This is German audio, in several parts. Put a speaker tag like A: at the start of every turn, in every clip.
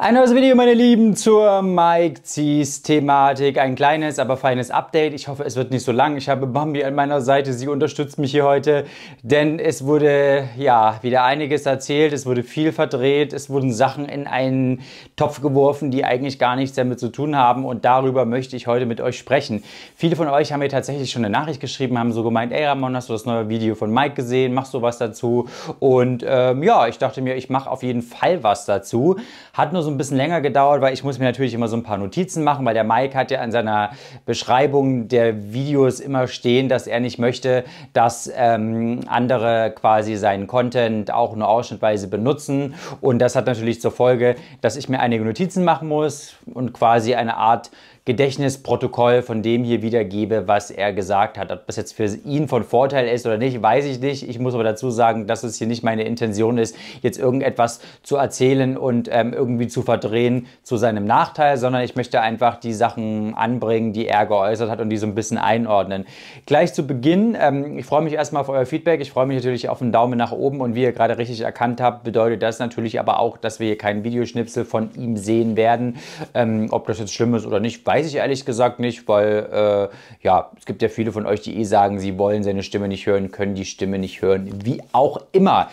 A: Ein neues Video, meine Lieben, zur Mike Zies Thematik. Ein kleines, aber feines Update. Ich hoffe, es wird nicht so lang. Ich habe Bambi an meiner Seite. Sie unterstützt mich hier heute, denn es wurde, ja, wieder einiges erzählt. Es wurde viel verdreht. Es wurden Sachen in einen Topf geworfen, die eigentlich gar nichts damit zu tun haben. Und darüber möchte ich heute mit euch sprechen. Viele von euch haben mir tatsächlich schon eine Nachricht geschrieben, haben so gemeint, ey Ramon, hast du das neue Video von Mike gesehen? Mach sowas dazu. Und ähm, ja, ich dachte mir, ich mache auf jeden Fall was dazu. Hat nur so so ein bisschen länger gedauert, weil ich muss mir natürlich immer so ein paar Notizen machen, weil der Mike hat ja in seiner Beschreibung der Videos immer stehen, dass er nicht möchte, dass ähm, andere quasi seinen Content auch nur ausschnittweise benutzen. Und das hat natürlich zur Folge, dass ich mir einige Notizen machen muss und quasi eine Art Gedächtnisprotokoll von dem hier wiedergebe, was er gesagt hat. Ob das jetzt für ihn von Vorteil ist oder nicht, weiß ich nicht. Ich muss aber dazu sagen, dass es hier nicht meine Intention ist, jetzt irgendetwas zu erzählen und ähm, irgendwie zu verdrehen zu seinem Nachteil, sondern ich möchte einfach die Sachen anbringen, die er geäußert hat und die so ein bisschen einordnen. Gleich zu Beginn, ähm, ich freue mich erstmal auf euer Feedback. Ich freue mich natürlich auf einen Daumen nach oben und wie ihr gerade richtig erkannt habt, bedeutet das natürlich aber auch, dass wir hier keinen Videoschnipsel von ihm sehen werden. Ähm, ob das jetzt schlimm ist oder nicht, weiß weiß ich ehrlich gesagt nicht, weil äh, ja, es gibt ja viele von euch, die eh sagen, sie wollen seine Stimme nicht hören, können die Stimme nicht hören, wie auch immer.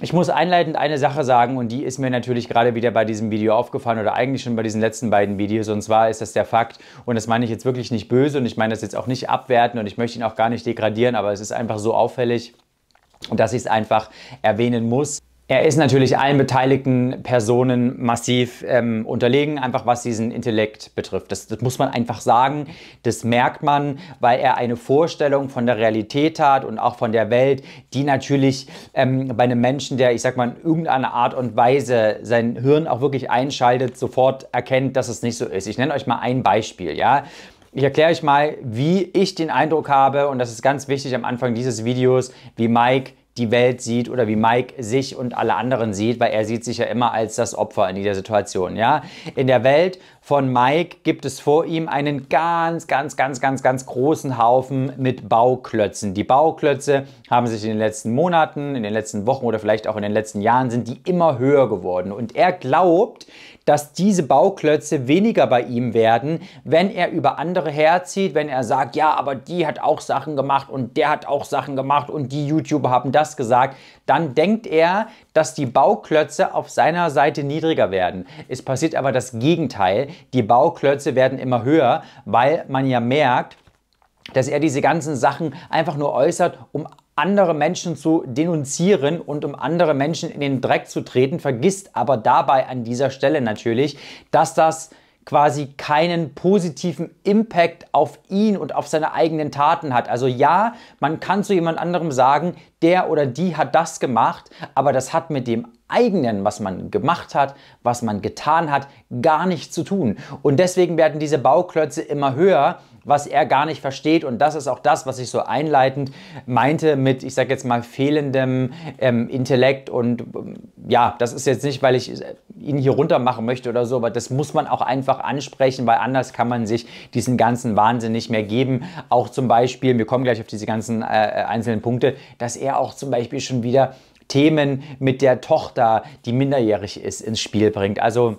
A: Ich muss einleitend eine Sache sagen und die ist mir natürlich gerade wieder bei diesem Video aufgefallen oder eigentlich schon bei diesen letzten beiden Videos und zwar ist das der Fakt und das meine ich jetzt wirklich nicht böse und ich meine das jetzt auch nicht abwerten und ich möchte ihn auch gar nicht degradieren, aber es ist einfach so auffällig, dass ich es einfach erwähnen muss. Er ist natürlich allen beteiligten Personen massiv ähm, unterlegen, einfach was diesen Intellekt betrifft. Das, das, muss man einfach sagen. Das merkt man, weil er eine Vorstellung von der Realität hat und auch von der Welt, die natürlich ähm, bei einem Menschen, der, ich sag mal, in irgendeiner Art und Weise sein Hirn auch wirklich einschaltet, sofort erkennt, dass es nicht so ist. Ich nenne euch mal ein Beispiel, ja. Ich erkläre euch mal, wie ich den Eindruck habe, und das ist ganz wichtig am Anfang dieses Videos, wie Mike die Welt sieht oder wie Mike sich und alle anderen sieht, weil er sieht sich ja immer als das Opfer in dieser Situation, ja? In der Welt von Mike gibt es vor ihm einen ganz, ganz, ganz, ganz, ganz großen Haufen mit Bauklötzen. Die Bauklötze haben sich in den letzten Monaten, in den letzten Wochen oder vielleicht auch in den letzten Jahren sind die immer höher geworden. Und er glaubt, dass diese Bauklötze weniger bei ihm werden, wenn er über andere herzieht, wenn er sagt, ja, aber die hat auch Sachen gemacht und der hat auch Sachen gemacht und die YouTuber haben das gesagt, dann denkt er, dass die Bauklötze auf seiner Seite niedriger werden. Es passiert aber das Gegenteil. Die Bauklötze werden immer höher, weil man ja merkt, dass er diese ganzen Sachen einfach nur äußert, um andere Menschen zu denunzieren und um andere Menschen in den Dreck zu treten, vergisst aber dabei an dieser Stelle natürlich, dass das quasi keinen positiven Impact auf ihn und auf seine eigenen Taten hat. Also ja, man kann zu jemand anderem sagen, der oder die hat das gemacht, aber das hat mit dem eigenen, was man gemacht hat, was man getan hat, gar nichts zu tun. Und deswegen werden diese Bauklötze immer höher, was er gar nicht versteht. Und das ist auch das, was ich so einleitend meinte mit, ich sage jetzt mal, fehlendem ähm, Intellekt. Und ähm, ja, das ist jetzt nicht, weil ich äh, ihn hier runter machen möchte oder so, aber das muss man auch einfach ansprechen, weil anders kann man sich diesen ganzen Wahnsinn nicht mehr geben. Auch zum Beispiel, wir kommen gleich auf diese ganzen äh, äh einzelnen Punkte, dass er auch zum Beispiel schon wieder Themen mit der Tochter, die minderjährig ist, ins Spiel bringt. Also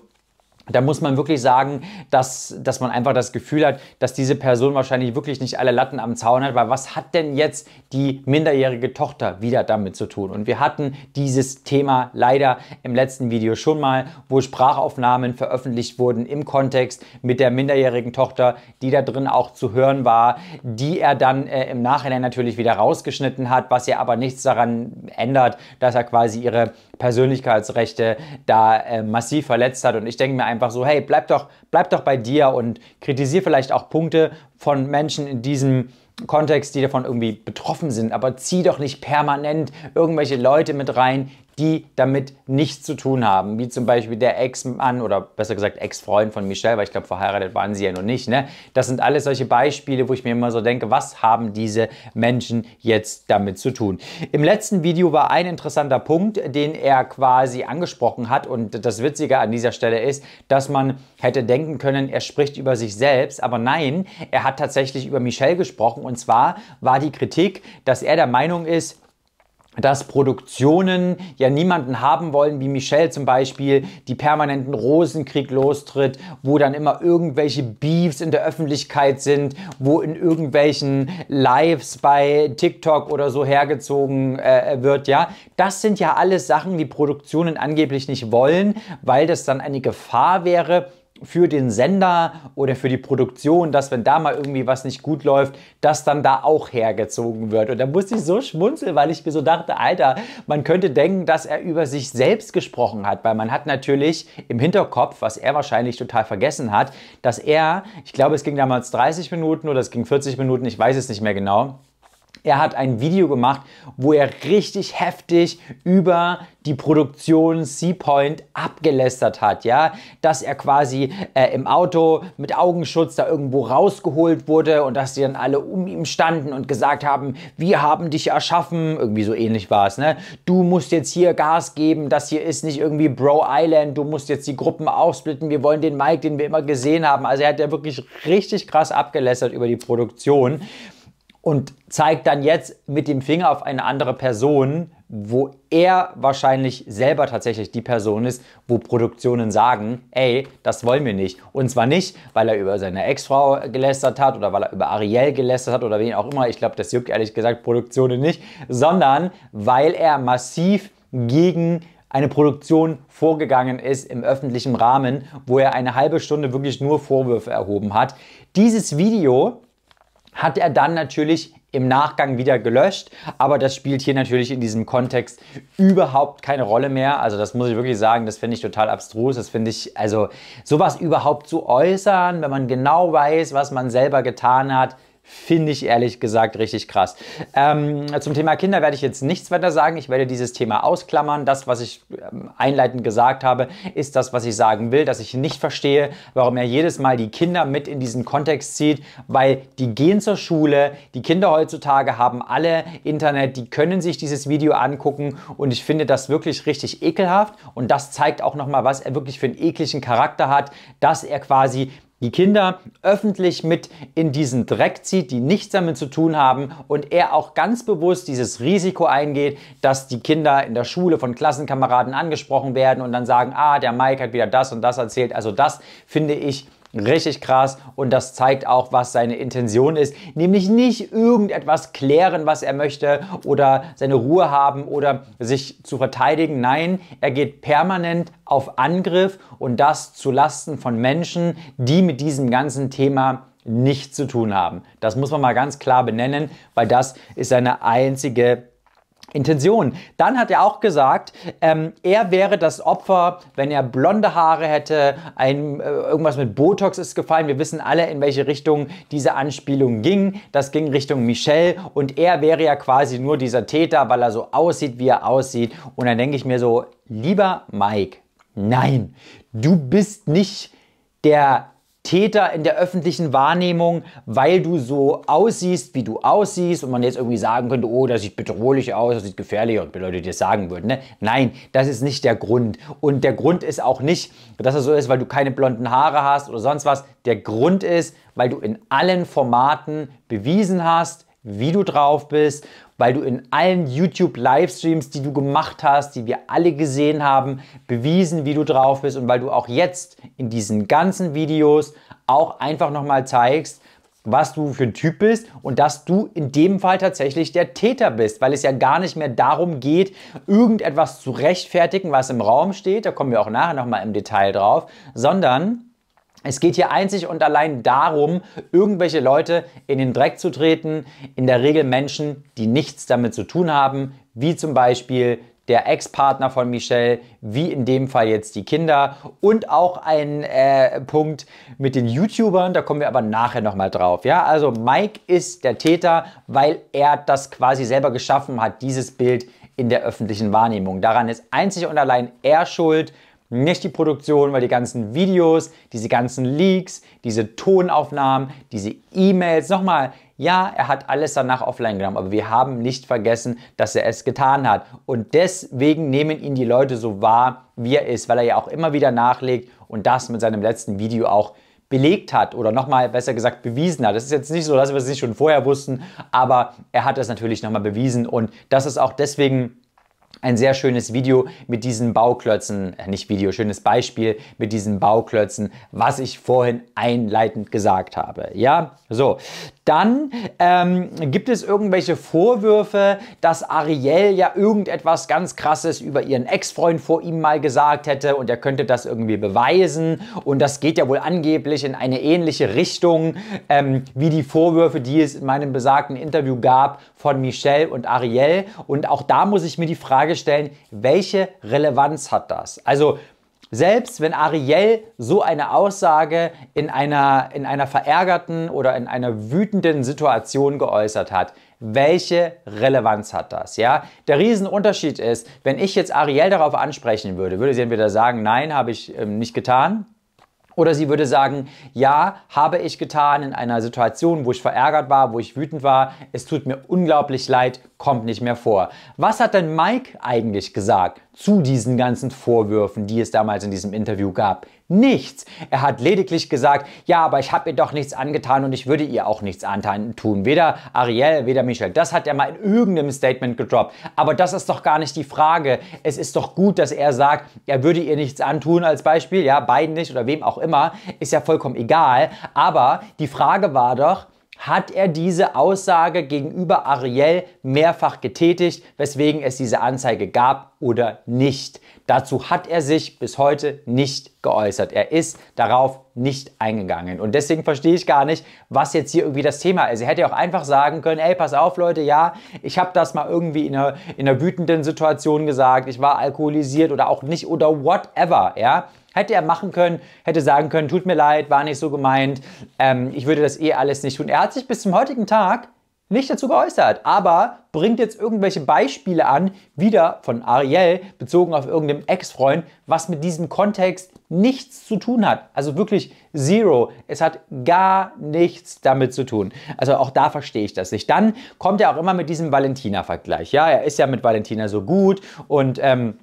A: da muss man wirklich sagen, dass, dass man einfach das Gefühl hat, dass diese Person wahrscheinlich wirklich nicht alle Latten am Zaun hat, weil was hat denn jetzt die minderjährige Tochter wieder damit zu tun? Und wir hatten dieses Thema leider im letzten Video schon mal, wo Sprachaufnahmen veröffentlicht wurden im Kontext mit der minderjährigen Tochter, die da drin auch zu hören war, die er dann äh, im Nachhinein natürlich wieder rausgeschnitten hat, was ja aber nichts daran ändert, dass er quasi ihre Persönlichkeitsrechte da äh, massiv verletzt hat. Und ich denke mir einfach so, hey, bleib doch, bleib doch bei dir und kritisiere vielleicht auch Punkte von Menschen in diesem Kontext, die davon irgendwie betroffen sind. Aber zieh doch nicht permanent irgendwelche Leute mit rein, die damit nichts zu tun haben, wie zum Beispiel der Ex-Mann oder besser gesagt Ex-Freund von Michelle, weil ich glaube, verheiratet waren sie ja noch nicht. Ne? Das sind alles solche Beispiele, wo ich mir immer so denke, was haben diese Menschen jetzt damit zu tun? Im letzten Video war ein interessanter Punkt, den er quasi angesprochen hat und das Witzige an dieser Stelle ist, dass man hätte denken können, er spricht über sich selbst, aber nein, er hat tatsächlich über Michelle gesprochen und zwar war die Kritik, dass er der Meinung ist, dass Produktionen ja niemanden haben wollen, wie Michelle zum Beispiel, die permanenten Rosenkrieg lostritt, wo dann immer irgendwelche Beefs in der Öffentlichkeit sind, wo in irgendwelchen Lives bei TikTok oder so hergezogen äh, wird, ja. Das sind ja alles Sachen, die Produktionen angeblich nicht wollen, weil das dann eine Gefahr wäre, für den Sender oder für die Produktion, dass wenn da mal irgendwie was nicht gut läuft, dass dann da auch hergezogen wird. Und da musste ich so schmunzeln, weil ich mir so dachte, Alter, man könnte denken, dass er über sich selbst gesprochen hat, weil man hat natürlich im Hinterkopf, was er wahrscheinlich total vergessen hat, dass er, ich glaube, es ging damals 30 Minuten oder es ging 40 Minuten, ich weiß es nicht mehr genau, er hat ein Video gemacht, wo er richtig heftig über die Produktion Seapoint abgelästert hat, ja, dass er quasi äh, im Auto mit Augenschutz da irgendwo rausgeholt wurde und dass die dann alle um ihm standen und gesagt haben, wir haben dich erschaffen, irgendwie so ähnlich war es, ne? Du musst jetzt hier Gas geben, das hier ist nicht irgendwie Bro Island, du musst jetzt die Gruppen aufsplitten, wir wollen den Mike, den wir immer gesehen haben. Also er hat ja wirklich richtig krass abgelästert über die Produktion und zeigt dann jetzt mit dem Finger auf eine andere Person, wo er wahrscheinlich selber tatsächlich die Person ist, wo Produktionen sagen, ey, das wollen wir nicht. Und zwar nicht, weil er über seine Ex-Frau gelästert hat oder weil er über Ariel gelästert hat oder wen auch immer. Ich glaube, das juckt ehrlich gesagt Produktionen nicht, sondern weil er massiv gegen eine Produktion vorgegangen ist im öffentlichen Rahmen, wo er eine halbe Stunde wirklich nur Vorwürfe erhoben hat. Dieses Video hat er dann natürlich im Nachgang wieder gelöscht, aber das spielt hier natürlich in diesem Kontext überhaupt keine Rolle mehr. Also das muss ich wirklich sagen, das finde ich total abstrus, das finde ich also sowas überhaupt zu äußern, wenn man genau weiß, was man selber getan hat, Finde ich ehrlich gesagt richtig krass. Ähm, zum Thema Kinder werde ich jetzt nichts weiter sagen. Ich werde dieses Thema ausklammern. Das, was ich ähm, einleitend gesagt habe, ist das, was ich sagen will, dass ich nicht verstehe, warum er jedes Mal die Kinder mit in diesen Kontext zieht, weil die gehen zur Schule. Die Kinder heutzutage haben alle Internet, die können sich dieses Video angucken und ich finde das wirklich richtig ekelhaft und das zeigt auch nochmal, was er wirklich für einen ekligen Charakter hat, dass er quasi die Kinder öffentlich mit in diesen Dreck zieht, die nichts damit zu tun haben und er auch ganz bewusst dieses Risiko eingeht, dass die Kinder in der Schule von Klassenkameraden angesprochen werden und dann sagen, ah, der Mike hat wieder das und das erzählt. Also das finde ich Richtig krass und das zeigt auch, was seine Intention ist, nämlich nicht irgendetwas klären, was er möchte oder seine Ruhe haben oder sich zu verteidigen. Nein, er geht permanent auf Angriff und das zu Lasten von Menschen, die mit diesem ganzen Thema nichts zu tun haben. Das muss man mal ganz klar benennen, weil das ist seine einzige Intention. Dann hat er auch gesagt, ähm, er wäre das Opfer, wenn er blonde Haare hätte, ein, äh, irgendwas mit Botox ist gefallen. Wir wissen alle, in welche Richtung diese Anspielung ging. Das ging Richtung Michelle und er wäre ja quasi nur dieser Täter, weil er so aussieht, wie er aussieht. Und dann denke ich mir so, lieber Mike, nein, du bist nicht der Täter in der öffentlichen Wahrnehmung, weil du so aussiehst, wie du aussiehst und man jetzt irgendwie sagen könnte, oh, das sieht bedrohlich aus, das sieht gefährlich aus, wie Leute dir sagen würden. Ne? Nein, das ist nicht der Grund. Und der Grund ist auch nicht, dass das so ist, weil du keine blonden Haare hast oder sonst was. Der Grund ist, weil du in allen Formaten bewiesen hast, wie du drauf bist, weil du in allen YouTube-Livestreams, die du gemacht hast, die wir alle gesehen haben, bewiesen, wie du drauf bist und weil du auch jetzt in diesen ganzen Videos auch einfach nochmal zeigst, was du für ein Typ bist und dass du in dem Fall tatsächlich der Täter bist, weil es ja gar nicht mehr darum geht, irgendetwas zu rechtfertigen, was im Raum steht, da kommen wir auch nachher nochmal im Detail drauf, sondern es geht hier einzig und allein darum, irgendwelche Leute in den Dreck zu treten, in der Regel Menschen, die nichts damit zu tun haben, wie zum Beispiel der Ex-Partner von Michelle, wie in dem Fall jetzt die Kinder und auch ein äh, Punkt mit den YouTubern, da kommen wir aber nachher nochmal drauf. Ja, also Mike ist der Täter, weil er das quasi selber geschaffen hat, dieses Bild in der öffentlichen Wahrnehmung. Daran ist einzig und allein er schuld, nicht die Produktion, weil die ganzen Videos, diese ganzen Leaks, diese Tonaufnahmen, diese E-Mails, nochmal, ja, er hat alles danach offline genommen, aber wir haben nicht vergessen, dass er es getan hat. Und deswegen nehmen ihn die Leute so wahr, wie er ist, weil er ja auch immer wieder nachlegt und das mit seinem letzten Video auch belegt hat oder nochmal besser gesagt bewiesen hat. Das ist jetzt nicht so, dass wir es nicht schon vorher wussten, aber er hat es natürlich nochmal bewiesen und das ist auch deswegen ein sehr schönes Video mit diesen Bauklötzen, äh, nicht Video, schönes Beispiel mit diesen Bauklötzen, was ich vorhin einleitend gesagt habe. Ja, so, dann ähm, gibt es irgendwelche Vorwürfe, dass Ariel ja irgendetwas ganz Krasses über ihren Ex-Freund vor ihm mal gesagt hätte und er könnte das irgendwie beweisen. Und das geht ja wohl angeblich in eine ähnliche Richtung ähm, wie die Vorwürfe, die es in meinem besagten Interview gab von Michelle und Ariel. Und auch da muss ich mir die Frage stellen, welche Relevanz hat das? Also selbst wenn Ariel so eine Aussage in einer, in einer verärgerten oder in einer wütenden Situation geäußert hat, welche Relevanz hat das? Ja, der Riesenunterschied ist, wenn ich jetzt Ariel darauf ansprechen würde, würde sie entweder sagen, nein, habe ich ähm, nicht getan, oder sie würde sagen, ja, habe ich getan in einer Situation, wo ich verärgert war, wo ich wütend war. Es tut mir unglaublich leid, kommt nicht mehr vor. Was hat denn Mike eigentlich gesagt zu diesen ganzen Vorwürfen, die es damals in diesem Interview gab? nichts. Er hat lediglich gesagt, ja, aber ich habe ihr doch nichts angetan und ich würde ihr auch nichts antun. Weder Ariel, weder Michel. Das hat er mal in irgendeinem Statement gedroppt. Aber das ist doch gar nicht die Frage. Es ist doch gut, dass er sagt, er würde ihr nichts antun als Beispiel. Ja, beiden nicht oder wem auch immer. Ist ja vollkommen egal. Aber die Frage war doch, hat er diese Aussage gegenüber Ariel mehrfach getätigt, weswegen es diese Anzeige gab oder nicht. Dazu hat er sich bis heute nicht geäußert. Er ist darauf nicht eingegangen. Und deswegen verstehe ich gar nicht, was jetzt hier irgendwie das Thema ist. Er hätte ja auch einfach sagen können, ey, pass auf Leute, ja, ich habe das mal irgendwie in einer, in einer wütenden Situation gesagt, ich war alkoholisiert oder auch nicht oder whatever, ja. Hätte er machen können, hätte sagen können, tut mir leid, war nicht so gemeint, ähm, ich würde das eh alles nicht tun. Er hat sich bis zum heutigen Tag nicht dazu geäußert, aber bringt jetzt irgendwelche Beispiele an, wieder von Ariel, bezogen auf irgendeinem Ex-Freund, was mit diesem Kontext nichts zu tun hat. Also wirklich zero. Es hat gar nichts damit zu tun. Also auch da verstehe ich das nicht. Dann kommt er auch immer mit diesem Valentina-Vergleich. Ja, er ist ja mit Valentina so gut und ähm,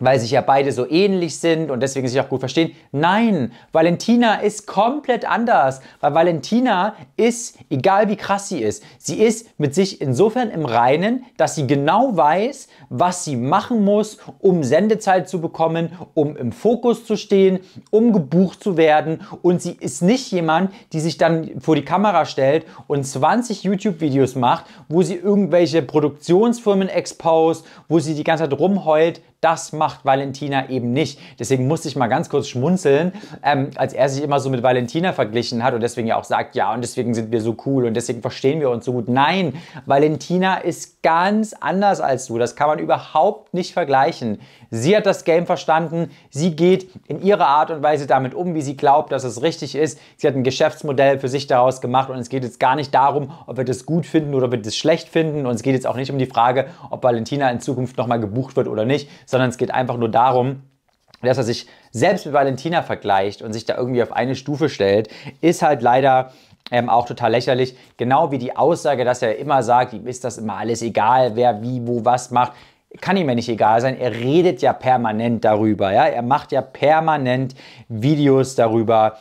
A: weil sich ja beide so ähnlich sind und deswegen sich auch gut verstehen. Nein, Valentina ist komplett anders, weil Valentina ist, egal wie krass sie ist, sie ist mit sich insofern im Reinen, dass sie genau weiß, was sie machen muss, um Sendezeit zu bekommen, um im Fokus zu stehen, um gebucht zu werden und sie ist nicht jemand, die sich dann vor die Kamera stellt und 20 YouTube-Videos macht, wo sie irgendwelche Produktionsfirmen expost, wo sie die ganze Zeit rumheult. Das macht Valentina eben nicht. Deswegen musste ich mal ganz kurz schmunzeln, ähm, als er sich immer so mit Valentina verglichen hat und deswegen ja auch sagt, ja, und deswegen sind wir so cool und deswegen verstehen wir uns so gut. Nein, Valentina ist ganz anders als du. Das kann man überhaupt nicht vergleichen. Sie hat das Game verstanden. Sie geht in ihrer Art und Weise damit um, wie sie glaubt, dass es richtig ist. Sie hat ein Geschäftsmodell für sich daraus gemacht und es geht jetzt gar nicht darum, ob wir das gut finden oder ob wir das schlecht finden. Und es geht jetzt auch nicht um die Frage, ob Valentina in Zukunft nochmal gebucht wird oder nicht, sondern sondern es geht einfach nur darum, dass er sich selbst mit Valentina vergleicht und sich da irgendwie auf eine Stufe stellt, ist halt leider ähm, auch total lächerlich. Genau wie die Aussage, dass er immer sagt, ihm ist das immer alles egal, wer wie, wo, was macht. Kann ihm ja nicht egal sein. Er redet ja permanent darüber. Ja? Er macht ja permanent Videos darüber.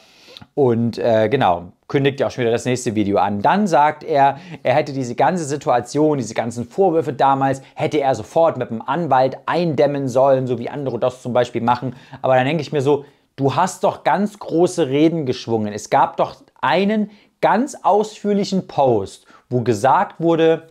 A: Und äh, genau, kündigt ja auch schon wieder das nächste Video an. Dann sagt er, er hätte diese ganze Situation, diese ganzen Vorwürfe damals, hätte er sofort mit dem Anwalt eindämmen sollen, so wie andere das zum Beispiel machen. Aber dann denke ich mir so, du hast doch ganz große Reden geschwungen. Es gab doch einen ganz ausführlichen Post, wo gesagt wurde,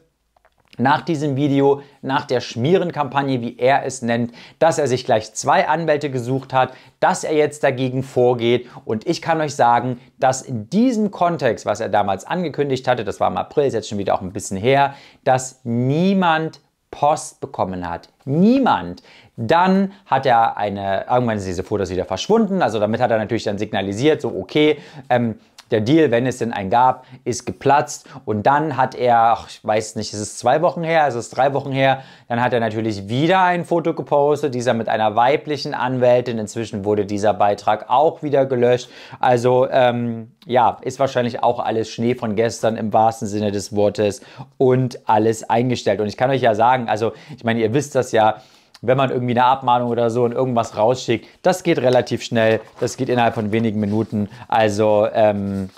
A: nach diesem Video, nach der Schmierenkampagne, wie er es nennt, dass er sich gleich zwei Anwälte gesucht hat, dass er jetzt dagegen vorgeht. Und ich kann euch sagen, dass in diesem Kontext, was er damals angekündigt hatte, das war im April, ist jetzt schon wieder auch ein bisschen her, dass niemand Post bekommen hat. Niemand. Dann hat er eine, irgendwann sind diese Fotos wieder verschwunden. Also damit hat er natürlich dann signalisiert, so okay, ähm, der Deal, wenn es denn einen gab, ist geplatzt. Und dann hat er, ach, ich weiß nicht, ist es zwei Wochen her, es ist drei Wochen her, dann hat er natürlich wieder ein Foto gepostet, dieser mit einer weiblichen Anwältin. Inzwischen wurde dieser Beitrag auch wieder gelöscht. Also ähm, ja, ist wahrscheinlich auch alles Schnee von gestern im wahrsten Sinne des Wortes und alles eingestellt. Und ich kann euch ja sagen, also ich meine, ihr wisst das ja, wenn man irgendwie eine Abmahnung oder so und irgendwas rausschickt, das geht relativ schnell, das geht innerhalb von wenigen Minuten. Also ähm,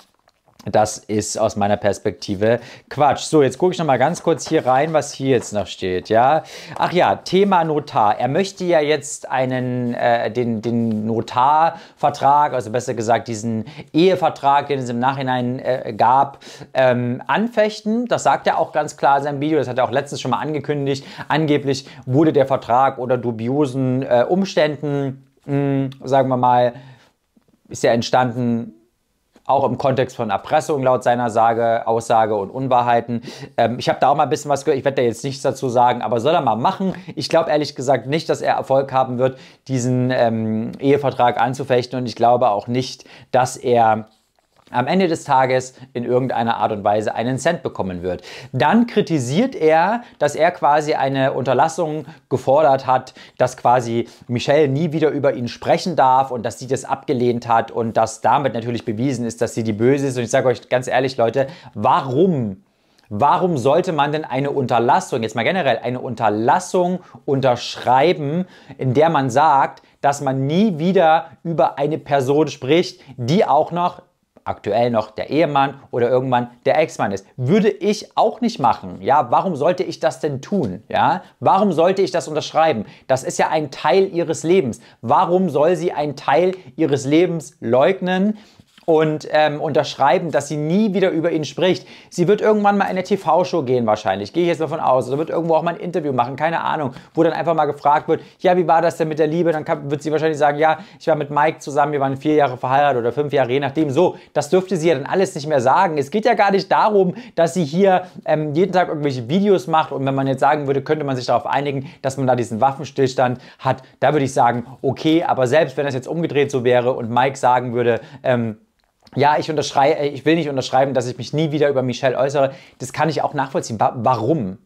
A: das ist aus meiner Perspektive Quatsch. So, jetzt gucke ich noch mal ganz kurz hier rein, was hier jetzt noch steht. Ja, ach ja, Thema Notar. Er möchte ja jetzt einen äh, den den Notarvertrag, also besser gesagt diesen Ehevertrag, den es im Nachhinein äh, gab, ähm, anfechten. Das sagt er auch ganz klar in seinem Video. Das hat er auch letztens schon mal angekündigt. Angeblich wurde der Vertrag unter dubiosen äh, Umständen, mh, hm, sagen wir mal, ist ja entstanden auch im Kontext von Erpressung laut seiner Sage, Aussage und Unwahrheiten. Ähm, ich habe da auch mal ein bisschen was gehört, ich werde da jetzt nichts dazu sagen, aber soll er mal machen. Ich glaube ehrlich gesagt nicht, dass er Erfolg haben wird, diesen ähm, Ehevertrag anzufechten und ich glaube auch nicht, dass er am Ende des Tages in irgendeiner Art und Weise einen Cent bekommen wird. Dann kritisiert er, dass er quasi eine Unterlassung gefordert hat, dass quasi Michelle nie wieder über ihn sprechen darf und dass sie das abgelehnt hat und dass damit natürlich bewiesen ist, dass sie die Böse ist. Und ich sage euch ganz ehrlich, Leute, warum Warum sollte man denn eine Unterlassung, jetzt mal generell, eine Unterlassung unterschreiben, in der man sagt, dass man nie wieder über eine Person spricht, die auch noch aktuell noch der Ehemann oder irgendwann der Ex-Mann ist. Würde ich auch nicht machen. Ja, warum sollte ich das denn tun? Ja, warum sollte ich das unterschreiben? Das ist ja ein Teil ihres Lebens. Warum soll sie einen Teil ihres Lebens leugnen? und ähm, unterschreiben, dass sie nie wieder über ihn spricht. Sie wird irgendwann mal in eine TV-Show gehen wahrscheinlich, gehe ich jetzt davon aus. Oder wird irgendwo auch mal ein Interview machen, keine Ahnung, wo dann einfach mal gefragt wird, ja, wie war das denn mit der Liebe? Dann kann, wird sie wahrscheinlich sagen, ja, ich war mit Mike zusammen, wir waren vier Jahre verheiratet oder fünf Jahre, je nachdem. So, das dürfte sie ja dann alles nicht mehr sagen. Es geht ja gar nicht darum, dass sie hier ähm, jeden Tag irgendwelche Videos macht und wenn man jetzt sagen würde, könnte man sich darauf einigen, dass man da diesen Waffenstillstand hat. Da würde ich sagen, okay, aber selbst wenn das jetzt umgedreht so wäre und Mike sagen würde, ähm, ja, ich, unterschrei äh, ich will nicht unterschreiben, dass ich mich nie wieder über Michelle äußere. Das kann ich auch nachvollziehen. Warum?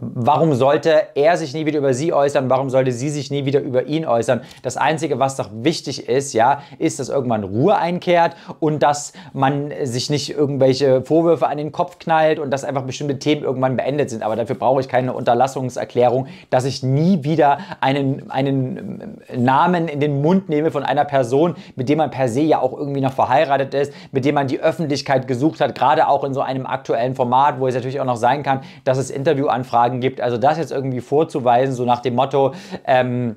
A: Warum sollte er sich nie wieder über sie äußern? Warum sollte sie sich nie wieder über ihn äußern? Das Einzige, was doch wichtig ist, ja, ist, dass irgendwann Ruhe einkehrt und dass man sich nicht irgendwelche Vorwürfe an den Kopf knallt und dass einfach bestimmte Themen irgendwann beendet sind. Aber dafür brauche ich keine Unterlassungserklärung, dass ich nie wieder einen, einen Namen in den Mund nehme von einer Person, mit dem man per se ja auch irgendwie noch verheiratet ist, mit dem man die Öffentlichkeit gesucht hat, gerade auch in so einem aktuellen Format, wo es natürlich auch noch sein kann, dass es Interviewanfragen Umfragen gibt. Also das jetzt irgendwie vorzuweisen, so nach dem Motto, ähm,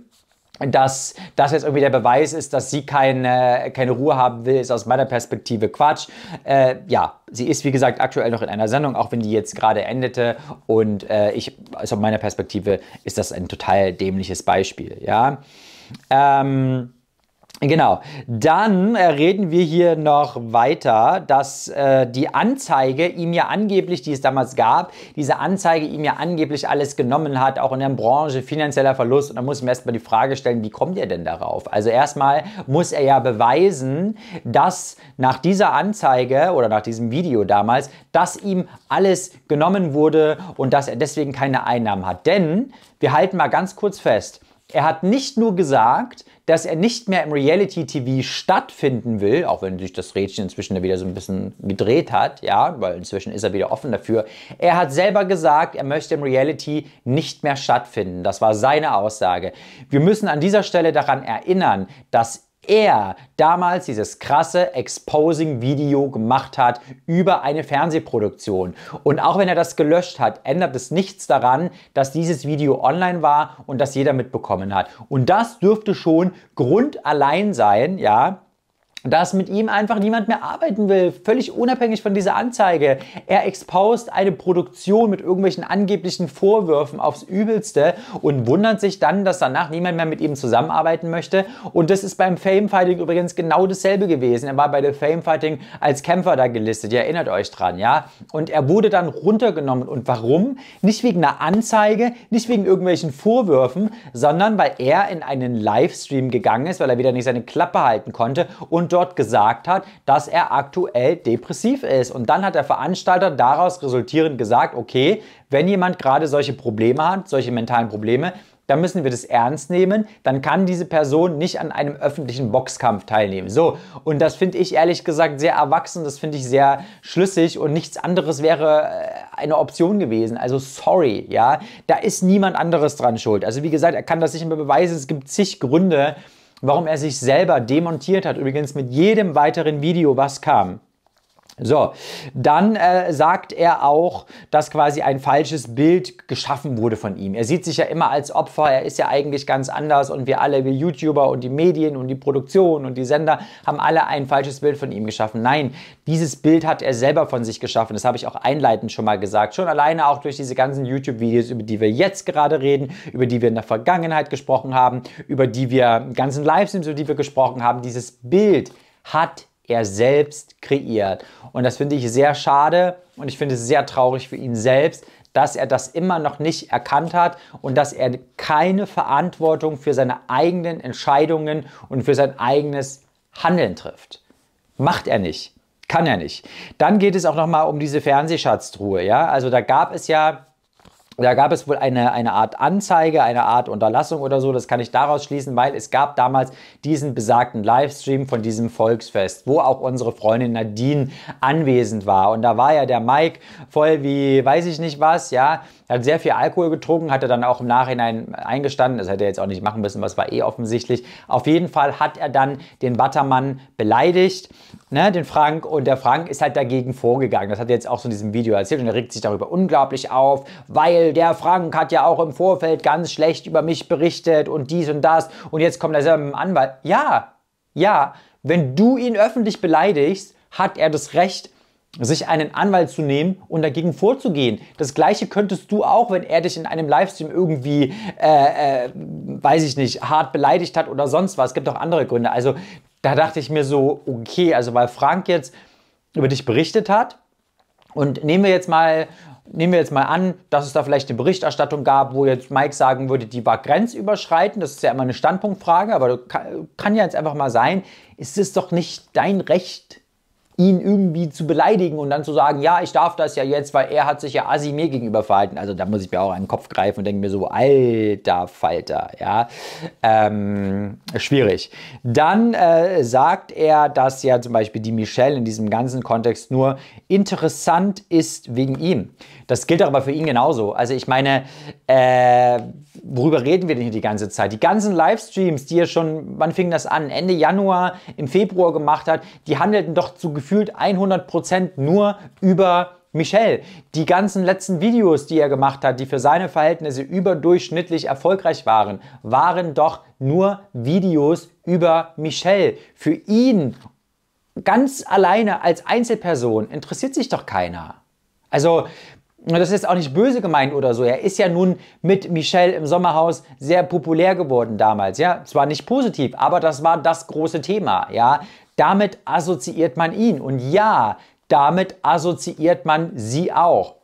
A: dass das jetzt irgendwie der Beweis ist, dass sie keine, keine Ruhe haben will, ist aus meiner Perspektive Quatsch. Äh, ja, sie ist wie gesagt aktuell noch in einer Sendung, auch wenn die jetzt gerade endete. Und äh, ich, also aus meiner Perspektive ist das ein total dämliches Beispiel. Ja. Ähm, Genau. Dann äh, reden wir hier noch weiter, dass äh, die Anzeige ihm ja angeblich, die es damals gab, diese Anzeige ihm ja angeblich alles genommen hat, auch in der Branche, finanzieller Verlust. Und da muss ich mir erstmal die Frage stellen, wie kommt er denn darauf? Also erstmal muss er ja beweisen, dass nach dieser Anzeige oder nach diesem Video damals, dass ihm alles genommen wurde und dass er deswegen keine Einnahmen hat. Denn wir halten mal ganz kurz fest, er hat nicht nur gesagt, dass er nicht mehr im Reality-TV stattfinden will, auch wenn sich das Rädchen inzwischen wieder so ein bisschen gedreht hat, ja, weil inzwischen ist er wieder offen dafür. Er hat selber gesagt, er möchte im Reality nicht mehr stattfinden. Das war seine Aussage. Wir müssen an dieser Stelle daran erinnern, dass er damals dieses krasse Exposing-Video gemacht hat über eine Fernsehproduktion. Und auch wenn er das gelöscht hat, ändert es nichts daran, dass dieses Video online war und das jeder mitbekommen hat. Und das dürfte schon Grund allein sein, ja, dass mit ihm einfach niemand mehr arbeiten will, völlig unabhängig von dieser Anzeige. Er expost eine Produktion mit irgendwelchen angeblichen Vorwürfen aufs Übelste und wundert sich dann, dass danach niemand mehr mit ihm zusammenarbeiten möchte. Und das ist beim Famefighting übrigens genau dasselbe gewesen. Er war bei der Famefighting als Kämpfer da gelistet, ihr erinnert euch dran, ja? Und er wurde dann runtergenommen. Und warum? Nicht wegen einer Anzeige, nicht wegen irgendwelchen Vorwürfen, sondern weil er in einen Livestream gegangen ist, weil er wieder nicht seine Klappe halten konnte und dort gesagt hat, dass er aktuell depressiv ist. Und dann hat der Veranstalter daraus resultierend gesagt, okay, wenn jemand gerade solche Probleme hat, solche mentalen Probleme, dann müssen wir das ernst nehmen, dann kann diese Person nicht an einem öffentlichen Boxkampf teilnehmen. So, und das finde ich ehrlich gesagt sehr erwachsen, das finde ich sehr schlüssig und nichts anderes wäre äh, eine Option gewesen. Also sorry, ja, da ist niemand anderes dran schuld. Also wie gesagt, er kann das nicht mehr beweisen, es gibt zig Gründe, warum er sich selber demontiert hat, übrigens mit jedem weiteren Video, was kam. So, dann äh, sagt er auch, dass quasi ein falsches Bild geschaffen wurde von ihm. Er sieht sich ja immer als Opfer, er ist ja eigentlich ganz anders und wir alle, wir YouTuber und die Medien und die Produktion und die Sender haben alle ein falsches Bild von ihm geschaffen. Nein, dieses Bild hat er selber von sich geschaffen. Das habe ich auch einleitend schon mal gesagt. Schon alleine auch durch diese ganzen YouTube-Videos, über die wir jetzt gerade reden, über die wir in der Vergangenheit gesprochen haben, über die wir ganzen Livestreams, über die wir gesprochen haben. Dieses Bild hat er selbst kreiert. Und das finde ich sehr schade und ich finde es sehr traurig für ihn selbst, dass er das immer noch nicht erkannt hat und dass er keine Verantwortung für seine eigenen Entscheidungen und für sein eigenes Handeln trifft. Macht er nicht. Kann er nicht. Dann geht es auch nochmal um diese Fernsehschatztruhe. Ja? Also da gab es ja da gab es wohl eine, eine Art Anzeige, eine Art Unterlassung oder so. Das kann ich daraus schließen, weil es gab damals diesen besagten Livestream von diesem Volksfest, wo auch unsere Freundin Nadine anwesend war. Und da war ja der Mike voll wie, weiß ich nicht was, ja, Er hat sehr viel Alkohol getrunken, hatte dann auch im Nachhinein eingestanden. Das hätte er jetzt auch nicht machen müssen, was war eh offensichtlich. Auf jeden Fall hat er dann den Buttermann beleidigt, ne, den Frank. Und der Frank ist halt dagegen vorgegangen. Das hat er jetzt auch so in diesem Video erzählt. Und er regt sich darüber unglaublich auf, weil der Frank hat ja auch im Vorfeld ganz schlecht über mich berichtet und dies und das und jetzt kommt er selber mit dem Anwalt. Ja, ja, wenn du ihn öffentlich beleidigst, hat er das Recht, sich einen Anwalt zu nehmen und dagegen vorzugehen. Das gleiche könntest du auch, wenn er dich in einem Livestream irgendwie, äh, äh, weiß ich nicht, hart beleidigt hat oder sonst was. Es gibt auch andere Gründe. Also da dachte ich mir so, okay, also weil Frank jetzt über dich berichtet hat und nehmen wir jetzt mal nehmen wir jetzt mal an, dass es da vielleicht eine Berichterstattung gab, wo jetzt Mike sagen würde, die war grenzüberschreitend. Das ist ja immer eine Standpunktfrage, aber kann, ja jetzt einfach mal sein, ist es doch nicht dein Recht, ihn irgendwie zu beleidigen und dann zu sagen, ja, ich darf das ja jetzt, weil er hat sich ja assi mir gegenüber verhalten. Also da muss ich mir auch einen Kopf greifen und denke mir so, alter Falter, ja. Ähm, schwierig. Dann äh, sagt er, dass ja zum Beispiel die Michelle in diesem ganzen Kontext nur interessant ist wegen ihm. Das gilt aber für ihn genauso. Also ich meine, äh, worüber reden wir denn hier die ganze Zeit? Die ganzen Livestreams, die er schon, wann fing das an? Ende Januar, im Februar gemacht hat, die handelten doch zu gefühlt 100% nur über Michelle. die ganzen letzten Videos, die er gemacht hat, die für seine Verhältnisse überdurchschnittlich erfolgreich waren, waren doch nur Videos über Michelle. Für ihn ganz alleine als Einzelperson interessiert sich doch keiner. Also, das ist auch nicht böse gemeint oder so. Er ist ja nun mit Michelle im Sommerhaus sehr populär geworden damals. Ja, zwar nicht positiv, aber das war das große Thema. Ja, damit assoziiert man ihn. Und ja, damit assoziiert man sie auch.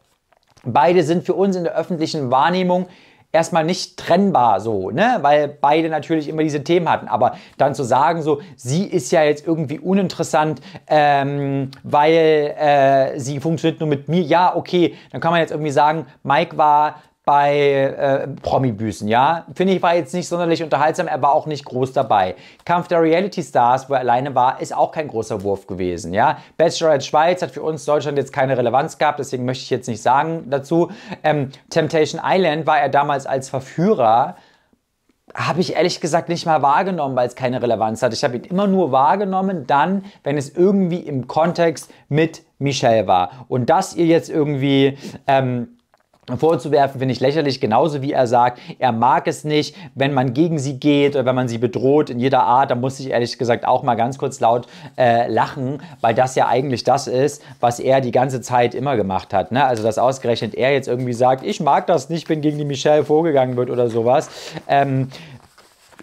A: Beide sind für uns in der öffentlichen Wahrnehmung erstmal nicht trennbar so, ne? weil beide natürlich immer diese Themen hatten. Aber dann zu sagen, so, sie ist ja jetzt irgendwie uninteressant, ähm, weil äh, sie funktioniert nur mit mir, ja, okay, dann kann man jetzt irgendwie sagen, Mike war bei äh, Promi-Büßen, ja. Finde ich, war jetzt nicht sonderlich unterhaltsam, er war auch nicht groß dabei. Kampf der Reality Stars, wo er alleine war, ist auch kein großer Wurf gewesen, ja. Bachelorette Schweiz hat für uns Deutschland jetzt keine Relevanz gehabt, deswegen möchte ich jetzt nicht sagen dazu. Ähm, Temptation Island war er damals als Verführer, habe ich ehrlich gesagt nicht mal wahrgenommen, weil es keine Relevanz hat. Ich habe ihn immer nur wahrgenommen, dann, wenn es irgendwie im Kontext mit Michelle war. Und dass ihr jetzt irgendwie... Ähm, vorzuwerfen, finde ich lächerlich, genauso wie er sagt, er mag es nicht, wenn man gegen sie geht oder wenn man sie bedroht in jeder Art, da muss ich ehrlich gesagt auch mal ganz kurz laut äh, lachen, weil das ja eigentlich das ist, was er die ganze Zeit immer gemacht hat. Ne? Also, dass ausgerechnet er jetzt irgendwie sagt, ich mag das nicht, wenn gegen die Michelle vorgegangen wird oder sowas. Ähm,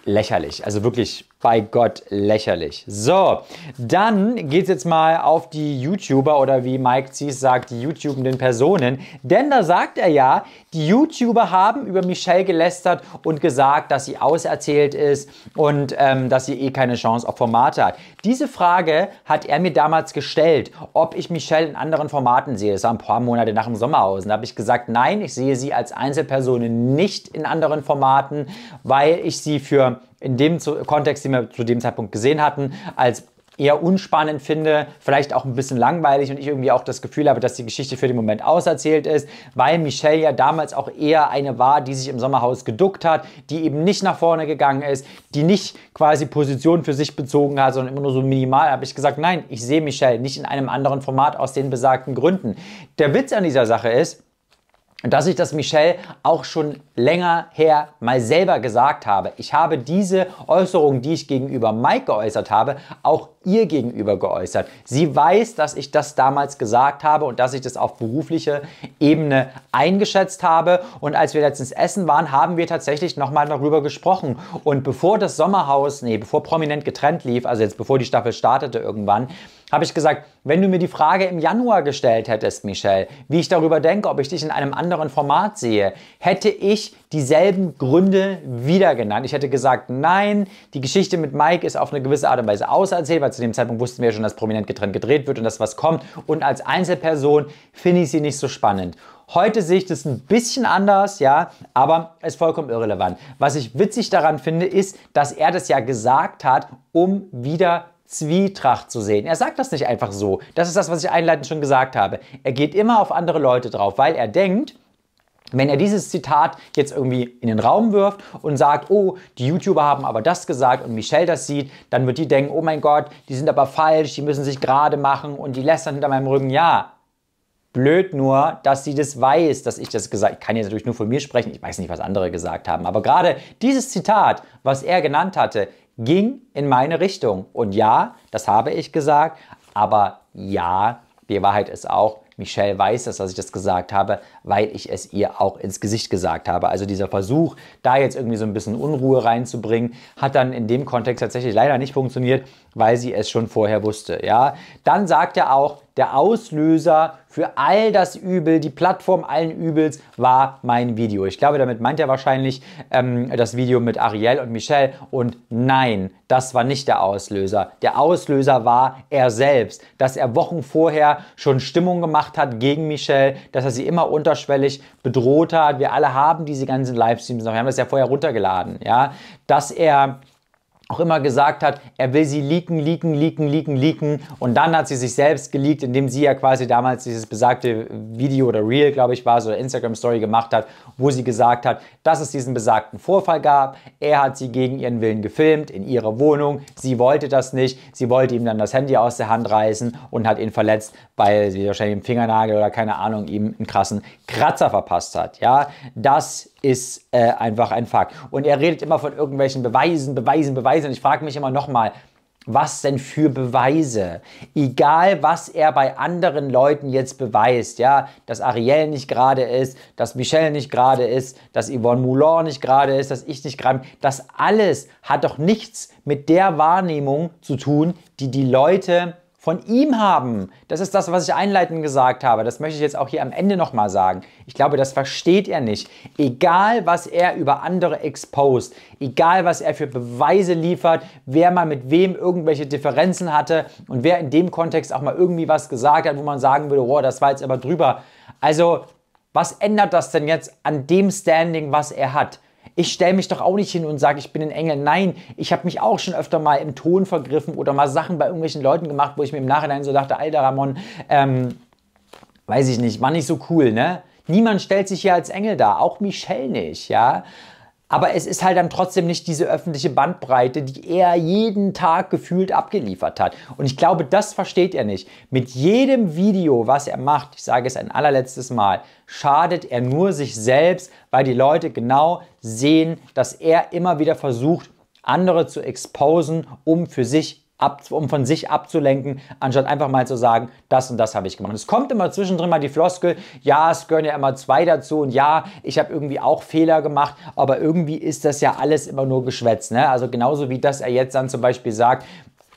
A: lächerlich, also wirklich bei Gott lächerlich. So, dann geht es jetzt mal auf die YouTuber oder wie Mike Zies sagt, die YouTubenden Personen. Denn da sagt er ja, die YouTuber haben über Michelle gelästert und gesagt, dass sie auserzählt ist und ähm, dass sie eh keine Chance auf Formate hat. Diese Frage hat er mir damals gestellt, ob ich Michelle in anderen Formaten sehe. Das war ein paar Monate nach dem Sommerhausen. Da habe ich gesagt, nein, ich sehe sie als Einzelperson nicht in anderen Formaten, weil ich sie für in dem Kontext, den wir zu dem Zeitpunkt gesehen hatten, als eher unspannend finde, vielleicht auch ein bisschen langweilig und ich irgendwie auch das Gefühl habe, dass die Geschichte für den Moment auserzählt ist, weil Michelle ja damals auch eher eine war, die sich im Sommerhaus geduckt hat, die eben nicht nach vorne gegangen ist, die nicht quasi Position für sich bezogen hat, sondern immer nur so minimal. habe ich gesagt, nein, ich sehe Michelle nicht in einem anderen Format aus den besagten Gründen. Der Witz an dieser Sache ist, und dass ich das Michelle auch schon länger her mal selber gesagt habe. Ich habe diese Äußerung, die ich gegenüber Mike geäußert habe, auch ihr gegenüber geäußert. Sie weiß, dass ich das damals gesagt habe und dass ich das auf berufliche Ebene eingeschätzt habe. Und als wir letztens essen waren, haben wir tatsächlich nochmal darüber gesprochen. Und bevor das Sommerhaus, nee, bevor Prominent getrennt lief, also jetzt bevor die Staffel startete irgendwann, habe ich gesagt, wenn du mir die Frage im Januar gestellt hättest, Michelle, wie ich darüber denke, ob ich dich in einem anderen Format sehe, hätte ich dieselben Gründe wieder genannt. Ich hätte gesagt, nein, die Geschichte mit Mike ist auf eine gewisse Art und Weise auserzählt, weil zu dem Zeitpunkt wussten wir ja schon, dass prominent getrennt gedreht wird und dass was kommt. Und als Einzelperson finde ich sie nicht so spannend. Heute sehe ich das ein bisschen anders, ja, aber es ist vollkommen irrelevant. Was ich witzig daran finde, ist, dass er das ja gesagt hat, um wieder Zwietracht zu sehen. Er sagt das nicht einfach so. Das ist das, was ich einleitend schon gesagt habe. Er geht immer auf andere Leute drauf, weil er denkt, wenn er dieses Zitat jetzt irgendwie in den Raum wirft und sagt, oh, die YouTuber haben aber das gesagt und Michelle das sieht, dann wird die denken, oh mein Gott, die sind aber falsch, die müssen sich gerade machen und die lästern hinter meinem Rücken. Ja, Blöd nur, dass sie das weiß, dass ich das gesagt habe. Ich kann jetzt natürlich nur von mir sprechen, ich weiß nicht, was andere gesagt haben, aber gerade dieses Zitat, was er genannt hatte, ging in meine Richtung. Und ja, das habe ich gesagt, aber ja, die Wahrheit ist auch, Michelle weiß das, dass ich das gesagt habe, weil ich es ihr auch ins Gesicht gesagt habe. Also dieser Versuch, da jetzt irgendwie so ein bisschen Unruhe reinzubringen, hat dann in dem Kontext tatsächlich leider nicht funktioniert weil sie es schon vorher wusste. Ja, dann sagt er auch, der Auslöser für all das Übel, die Plattform allen Übels war mein Video. Ich glaube, damit meint er wahrscheinlich ähm, das Video mit Ariel und Michelle. Und nein, das war nicht der Auslöser. Der Auslöser war er selbst, dass er Wochen vorher schon Stimmung gemacht hat gegen Michelle, dass er sie immer unterschwellig bedroht hat. Wir alle haben diese ganzen Livestreams noch, wir haben das ja vorher runtergeladen, ja, dass er auch immer gesagt hat, er will sie leaken, leaken, leaken, leaken, leaken. Und dann hat sie sich selbst geleakt, indem sie ja quasi damals dieses besagte Video oder Reel, glaube ich, war es, oder Instagram-Story gemacht hat, wo sie gesagt hat, dass es diesen besagten Vorfall gab. Er hat sie gegen ihren Willen gefilmt in ihrer Wohnung. Sie wollte das nicht. Sie wollte ihm dann das Handy aus der Hand reißen und hat ihn verletzt, weil sie wahrscheinlich im Fingernagel oder keine Ahnung ihm einen krassen Kratzer verpasst hat. Ja, das ist ist äh, einfach ein Fakt. Und er redet immer von irgendwelchen Beweisen, Beweisen, Beweisen. Und ich frage mich immer nochmal, was denn für Beweise? Egal, was er bei anderen Leuten jetzt beweist, ja, dass Ariel nicht gerade ist, dass Michelle nicht gerade ist, dass Yvonne Moulin nicht gerade ist, dass ich nicht gerade bin, das alles hat doch nichts mit der Wahrnehmung zu tun, die die Leute von ihm haben. Das ist das, was ich einleitend gesagt habe. Das möchte ich jetzt auch hier am Ende nochmal sagen. Ich glaube, das versteht er nicht. Egal, was er über andere exposed, egal, was er für Beweise liefert, wer mal mit wem irgendwelche Differenzen hatte und wer in dem Kontext auch mal irgendwie was gesagt hat, wo man sagen würde, oh, das war jetzt aber drüber. Also, was ändert das denn jetzt an dem Standing, was er hat? Ich stelle mich doch auch nicht hin und sage, ich bin ein Engel. Nein, ich habe mich auch schon öfter mal im Ton vergriffen oder mal Sachen bei irgendwelchen Leuten gemacht, wo ich mir im Nachhinein so dachte, Alter Ramon, ähm, weiß ich nicht, war nicht so cool, ne? Niemand stellt sich hier als Engel dar, auch Michelle nicht, ja aber es ist halt dann trotzdem nicht diese öffentliche Bandbreite, die er jeden Tag gefühlt abgeliefert hat. Und ich glaube, das versteht er nicht. Mit jedem Video, was er macht, ich sage es ein allerletztes Mal, schadet er nur sich selbst, weil die Leute genau sehen, dass er immer wieder versucht, andere zu exposen, um für sich ab, um von sich abzulenken, anstatt einfach mal zu sagen, das und das habe ich gemacht. Es kommt immer zwischendrin mal die Floskel, ja, es gehören ja immer zwei dazu und ja, ich habe irgendwie auch Fehler gemacht, aber irgendwie ist das ja alles immer nur Geschwätz. Ne? Also genauso wie das er jetzt dann zum Beispiel sagt,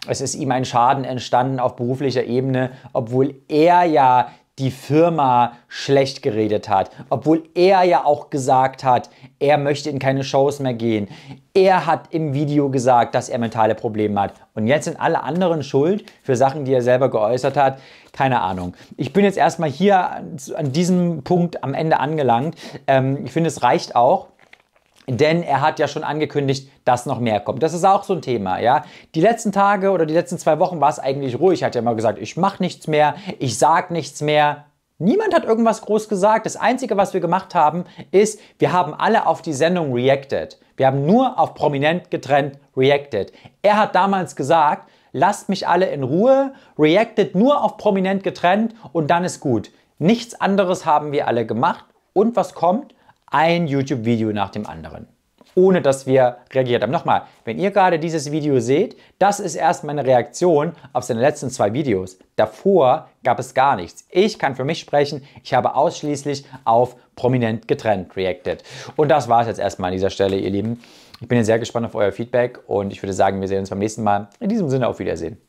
A: es ist ihm ein Schaden entstanden auf beruflicher Ebene, obwohl er ja die Firma schlecht geredet hat, obwohl er ja auch gesagt hat, er möchte in keine Shows mehr gehen. Er hat im Video gesagt, dass er mentale Probleme hat. Und jetzt sind alle anderen schuld für Sachen, die er selber geäußert hat. Keine Ahnung. Ich bin jetzt erstmal hier an diesem Punkt am Ende angelangt. Ähm, ich finde, es reicht auch denn er hat ja schon angekündigt, dass noch mehr kommt. Das ist auch so ein Thema, ja. Die letzten Tage oder die letzten zwei Wochen war es eigentlich ruhig. Er Hat ja immer gesagt, ich mache nichts mehr, ich sag nichts mehr. Niemand hat irgendwas groß gesagt. Das Einzige, was wir gemacht haben, ist, wir haben alle auf die Sendung reacted. Wir haben nur auf prominent getrennt reacted. Er hat damals gesagt, lasst mich alle in Ruhe, reacted nur auf prominent getrennt und dann ist gut. Nichts anderes haben wir alle gemacht. Und was kommt? ein YouTube-Video nach dem anderen, ohne dass wir reagiert haben. Nochmal, wenn ihr gerade dieses Video seht, das ist erst meine Reaktion auf seine letzten zwei Videos. Davor gab es gar nichts. Ich kann für mich sprechen, ich habe ausschließlich auf prominent getrennt reacted. Und das war es jetzt erstmal an dieser Stelle, ihr Lieben. Ich bin sehr gespannt auf euer Feedback und ich würde sagen, wir sehen uns beim nächsten Mal. In diesem Sinne auf Wiedersehen.